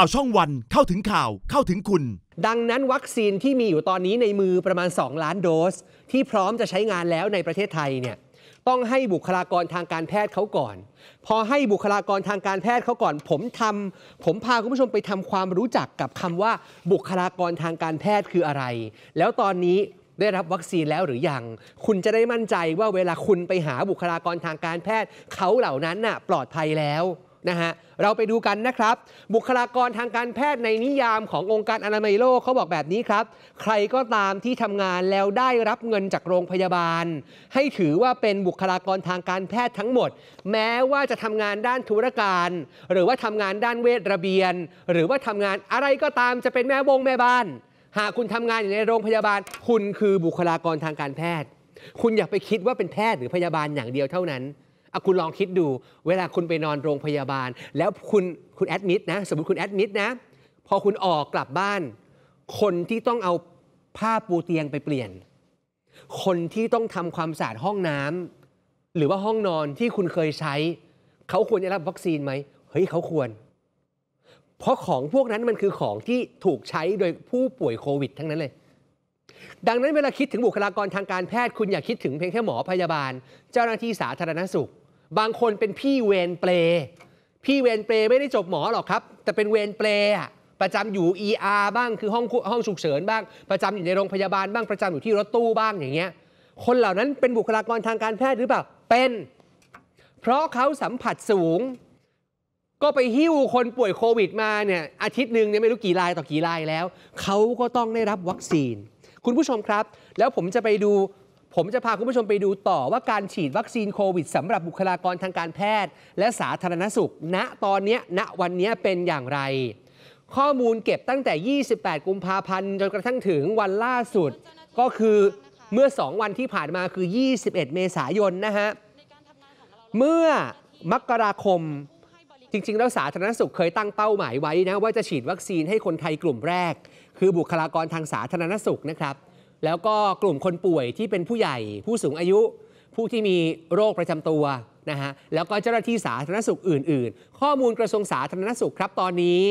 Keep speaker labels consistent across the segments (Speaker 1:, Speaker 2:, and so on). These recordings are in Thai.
Speaker 1: ข่าวช่องวันเข้าถึงข่าวเข้าถึงคุณ ดังนั้นวัคซีนที่มีอยู่ตอนนี้ในมือประมาณ 2 ล้านโดส ที่พร้อมจะใช้งานแล้วในประเทศไทยเนี่ย ต้องให้บุคลากรทางการแพทย์เขาก่อน พอให้บุคลากรทางการแพทย์เขาก่อน ผมทำ ผมพาคุณผู้ชมไปทำความรู้จักกับคำว่า บุคลากรทางการแพทย์คืออะไร แล้วตอนนี้ได้รับวัคซีนแล้วหรือยัง คุณจะได้มั่นใจว่าเวลาคุณไปหาบุคลากรทางการแพทย์เขาเหล่านั้นน่ะปลอดภัยแล้วนะฮะเราไปดูกันนะครับบุคลากรทางการแพทย์ในนิยามขององค์การอนามัยโลกเขาบอกแบบนี้ครับใครก็ตามที่ทำงานแล้วได้รับเงินจากโรงพยาบาล ให้ถือว่าเป็นบุคลากรทางการแพทย์ทั้งหมด แม้ว่าจะทำงานด้านธุรการ หรือว่าทำงานด้านเวชระเบียน หรือว่าทำงานอะไรก็ตามจะเป็นแม่วงแม่บ้าน หากคุณทำงานอยู่ในโรงพยาบาล คุณคือบุคลากรทางการแพทย์ คุณอย่าไปคิดว่าเป็นแพทย์หรือพยาบาลอย่างเดียวเท่านั้นอะคุณลองคิดดู เวลาคุณไปนอนโรงพยาบาล แล้วคุณคุณแอดมิดนะ สมมติคุณแอดมิดนะพอคุณออกกลับบ้าน คนที่ต้องเอาผ้าปูเตียงไปเปลี่ยน คนที่ต้องทำความสะอาดห้องน้ำหรือว่าห้องนอนที่คุณเคยใช้ เขาควรจะรับวัคซีนไหมเฮ้ย เขาควร เพราะของพวกนั้นมันคือของที่ถูกใช้โดยผู้ป่วยโควิดทั้งนั้นเลยดังนั้นเวลาคิดถึงบุคลากรทางการแพทย์ คุณอย่าคิดถึงเพียงแค่หมอพยาบาล เจ้าหน้าที่สาธารณสุข บางคนเป็นพี่เวนเปลพี่เวนเปลไม่ได้จบหมอหรอกครับ แต่เป็นเวนเปลประจำอยู่ ER บ้างคือห้องห้องฉุกเฉินบ้างประจำอยู่ในโรงพยาบาล บ้างประจำอยู่ที่รถตู้บ้างอย่างเงี้ยคนเหล่านั้นเป็นบุคลากรทางการแพทย์หรือเปล่าเป็น เพราะเขาสัมผัสสูงก็ไปหิ้วคนป่วยโควิดมาเนี่ยอาทิตย์หนึ่งเนี่ยไม่รู้กี่รายต่อกี่รายแล้ว เขาก็ต้องได้รับวัคซีนคุณผู้ชมครับ แล้วผมจะไปดูผมจะพาคุณผู้ชมไปดูต่อว่าการฉีดวัคซีนโควิดสำหรับบุคลากรทางการแพทย์ และสาธารณสุขณะตอนนี้ณวันนี้เป็นอย่างไร ข้อมูลเก็บตั้งแต่ 28 กุมภาพันธ์ จนกระทั่งถึงวันล่าสุด ก็คือเมื่อ 2 วันที่ผ่านมาคือ 21 เมษายนนะฮะ เมื่อมกราคม จริง ๆ แล้วสาธารณสุขเคยตั้งเป้าหมายไว้นะว่าจะฉีดวัคซีนให้คนไทยกลุ่มแรกคือบุคลากรทางสาธารณสุขนะครับ แล้วก็กลุ่มคนป่วยที่เป็นผู้ใหญ่ผู้สูงอายุ ผู้ที่มีโรคประจำตัวนะฮะแล้วก็เจ้าหน้าที่สาธารณสุขอื่นๆ ข้อมูลกระทรวงสาธารณสุขครับ ตอนนี้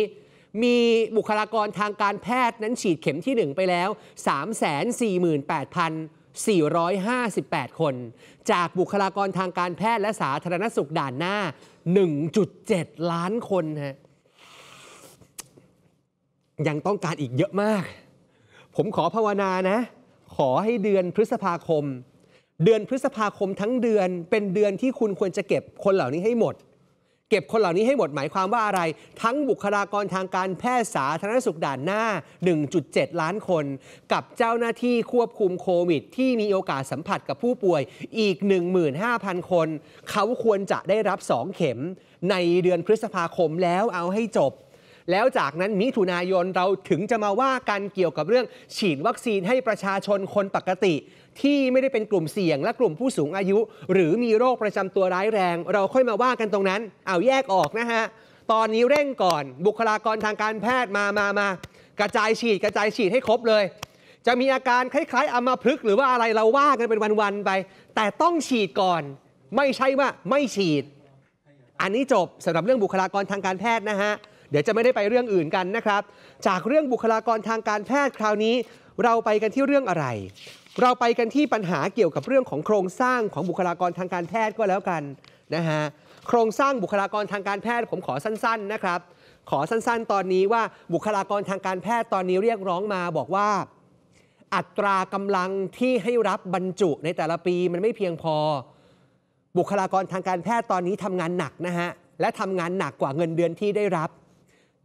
Speaker 1: มีบุคลากรทางการแพทย์นั้นฉีดเข็มที่1ไปแล้ว348,458 คน จากบุคลากรทางการแพทย์และสาธารณสุขด่านหน้า 1.7 ล้านคนฮะยังต้องการอีกเยอะมาก ผมขอภาวนานะ ขอให้เดือนพฤษภาคม เดือนพฤษภาคมทั้งเดือนเป็นเดือนที่คุณควรจะเก็บคนเหล่านี้ให้หมด เก็บคนเหล่านี้ให้หมดหมายความว่าอะไร ทั้งบุคลากรทางการแพทย์สาธารณสุขด่านหน้า 1.7 ล้านคน กับเจ้าหน้าที่ควบคุมโควิด ที่มีโอกาสสัมผัสกับผู้ป่วยอีก 15,000 คน เขาควรจะได้รับ2เข็ม ในเดือนพฤษภาคมแล้วเอาให้จบแล้วจากนั้นมิถุนายน เราถึงจะมาว่ากันเกี่ยวกับเรื่อง ฉีดวัคซีนให้ประชาชนคนปกติ ที่ไม่ได้เป็นกลุ่มเสี่ยง และกลุ่มผู้สูงอายุ หรือมีโรคประจำตัวร้ายแรง เราค่อยมาว่ากันตรงนั้น เอาแยกออกนะฮะ ตอนนี้เร่งก่อนบุคลากรทางการแพทย์มามามากระจายฉีดกระจายฉีดให้ครบเลย จะมีอาการคล้ายๆอามาพลึกหรือว่าอะไรเราว่ากันเป็นวันๆไป แต่ต้องฉีดก่อน ไม่ใช่ว่าไม่ฉีด อันนี้จบสำหรับเรื่องบุคลากรทางการแพทย์นะฮะเดี๋ยวจะไม่ได้ไปเรื่องอื่นกันนะครับ จากเรื่องบุคลากรทางการแพทย์คราวนี้ เราไปกันที่เรื่องอะไร เราไปกันที่ปัญหาเกี่ยวกับเรื่องของโครงสร้างของบุคลากรทางการแพทย์ก็แล้วกันนะฮะ โครงสร้างบุคลากรทางการแพทย์ผมขอสั้นๆนะครับ ขอสั้นๆ ตอนนี้ว่าบุคลากรทางการแพทย์ตอนนี้เรียกร้องมาบอกว่า อัตรากำลังที่ให้รับบรรจุในแต่ละปีมันไม่เพียงพอ บุคลากรทางการแพทย์ตอนนี้ทำงานหนักนะฮะ และทำงานหนักกว่าเงินเดือนที่ได้รับ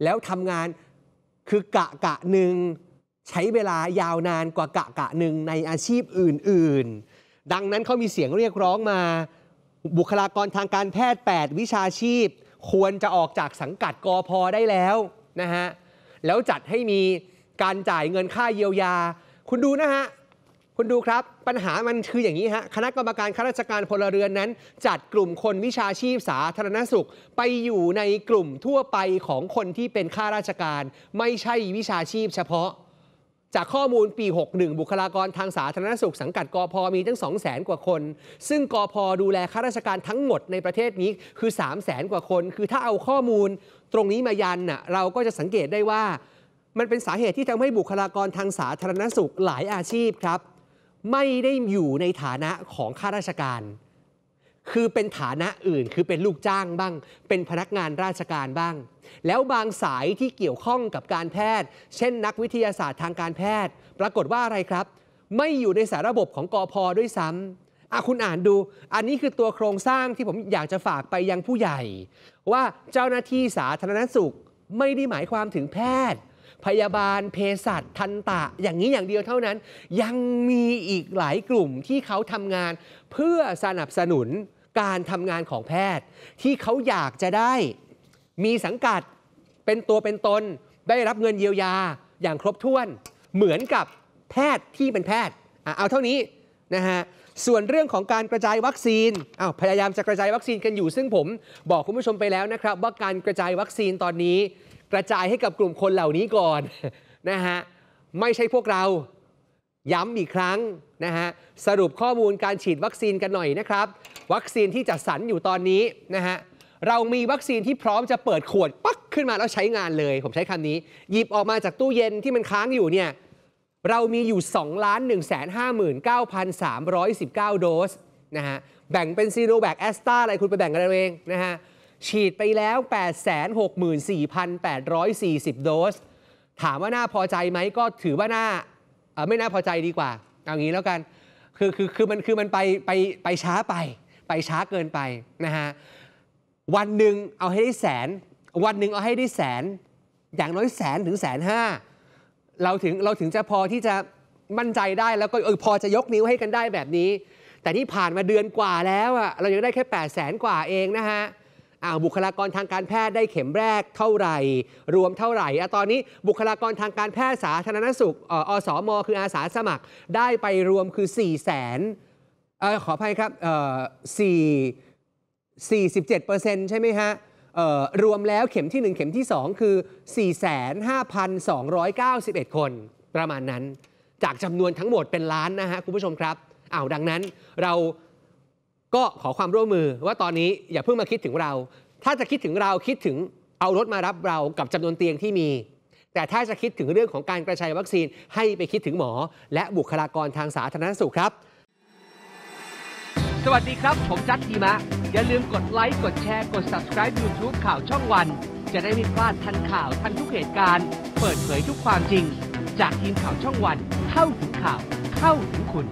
Speaker 1: แล้วทำงานคือกะกะหนึ่งใช้เวลายาวนานกว่ากะกะหนึ่งในอาชีพอื่นๆ ดังนั้นเขามีเสียงเรียกร้องมา บุคลากรทางการแพทย์ 8 วิชาชีพควรจะออกจากสังกัดกอพอได้แล้วนะฮะแล้วจัดให้มีการจ่ายเงินค่าเยียวยา คุณดูนะฮะคุณดูครับ ปัญหามันคืออย่างนี้ฮะคณะกรรมการข้าราชการพลเรือนนั้น จัดกลุ่มคนวิชาชีพสาธารณสุขไปอยู่ในกลุ่มทั่วไปของคนที่เป็นข้าราชการไม่ใช่วิชาชีพเฉพาะ จากข้อมูลปี 61 บุคลากรทางสาธารณสุขสังกัดกอพอมีทั้ง 2 0 0แสนกว่าคน ซึ่งกอพอดูแลข้าราชการทั้งหมดในประเทศนี้คือ 3 0 0แสนกว่าคน คือถ้าเอาข้อมูลตรงนี้มายันน่ะเราก็จะสังเกตได้ว่า มันเป็นสาเหตุที่ทำให้บุคลากรทางสาธารณสุขหลายอาชีพครับไม่ได้อยู่ในฐานะของข้าราชการ คือเป็นฐานะอื่น คือเป็นลูกจ้างบ้าง เป็นพนักงานราชการบ้าง แล้วบางสายที่เกี่ยวข้องกับการแพทย์ เช่นนักวิทยาศาสตร์ทางการแพทย์ ปรากฏว่าอะไรครับ ไม่อยู่ในสารระบบของกอพอด้วยซ้ำอ่ะคุณอ่านดู อันนี้คือตัวโครงสร้างที่ผมอยากจะฝากไปยังผู้ใหญ่ ว่าเจ้าหน้าที่สาธารณสุขไม่ได้หมายความถึงแพทย์พยาบาลเภสัชทันตะ อย่างนี้อย่างเดียวเท่านั้น ยังมีอีกหลายกลุ่มที่เขาทำงานเพื่อสนับสนุนการทำงานของแพทย์ ที่เขาอยากจะได้มีสังกัดเป็นตัวเป็นตนได้รับเงินเยียวยาอย่างครบถ้วนเหมือนกับแพทย์ที่เป็นแพทย์เอาเท่านี้นะฮะส่วนเรื่องของการกระจายวัคซีนอา้าวพยายามจะกระจายวัคซีนกันอยู่ซึ่งผม บอกคุณผู้ชมไปแล้วนะครับ ว่าการกระจายวัคซีนตอนนี้กระจายให้กับกลุ่มคนเหล่านี้ก่อนนะฮะไม่ใช่พวกเราย้ำอีกครั้งนะฮะสรุปข้อมูลการฉีดวัคซีนกันหน่อยนะครับ วัคซีนที่จัดสรรอยู่ตอนนี้นะฮะเรามีวัคซีนที่พร้อมจะเปิดขวดปักขึ้นมาแล้วใช้งานเลยผมใช้คำนี้ หยิบออกมาจากตู้เย็นที่มันค้างอยู่เนี่ยเรามีอยู่2ล้าน1 5 9 3 1 9โดสนะฮะแบ่งเป็นซีโนแวคแอสตราอะไรคุณไปแบ่งกันเองนะฮะฉีดไปแล้ว 864,840 โดส ถามว่าน่าพอใจไหมก็ถือว่าน่าไม่น่าพอใจดีกว่า เอางี้แล้วกัน คือคือคือมันคือมันไปไปไปช้าไป ไปช้าเกินไปนะฮะ วันหนึ่งเอาให้ได้แสน วันหนึ่งเอาให้ได้แสน อย่างน้อยแสนถึงแสนห้า เราถึงเราถึงจะพอที่จะมั่นใจได้แล้วก็เออพอจะยกนิ้วให้กันได้แบบนี้ แต่นี่ผ่านมาเดือนกว่าแล้วอะเรายังได้แค่ 8 0 0แสนกว่าเองนะฮะอาบุคลากรทางการแพทย์ได้เข็มแรกเท่าไหร่รวมเท่าไหร่อะตอนนี้บุคลากรทางการแพทย์สาธารณสุข อสมอคืออาสาสมัครได้ไปรวมคือ4 0 0แสนอขออภัยครับเออ4 47 ใช่ไหมฮะรวมแล้วเข็มที่ 1 เข็มที่ 2 คือ 45,291 คนประมาณนั้น จากจำนวนทั้งหมดเป็นล้านนะฮะ คุณผู้ชมครับอ้าวดังนั้นเราก็ขอความร่วมมือว่าตอนนี้อย่าเพิ่งมาคิดถึงเรา ถ้าจะคิดถึงเราคิดถึงเอารถมารับเรากับจำนวนเตียงที่มี แต่ถ้าจะคิดถึงเรื่องของการกระจายวัคซีนให้ไปคิดถึงหมอ และบุคลากรทางสาธารณสุขครับ สวัสดีครับ ผมจัดทีมะ อย่าลืมกดไลค์กดแชร์ กด subscribe YouTube ข่าวช่องวัน จะได้ไม่พลาดทันข่าวทันทุกเหตุการณ์ เปิดเผยทุกความจริง จากทีมข่าวช่องวัน เข้าถึงข่าว เข้าถึงคุณ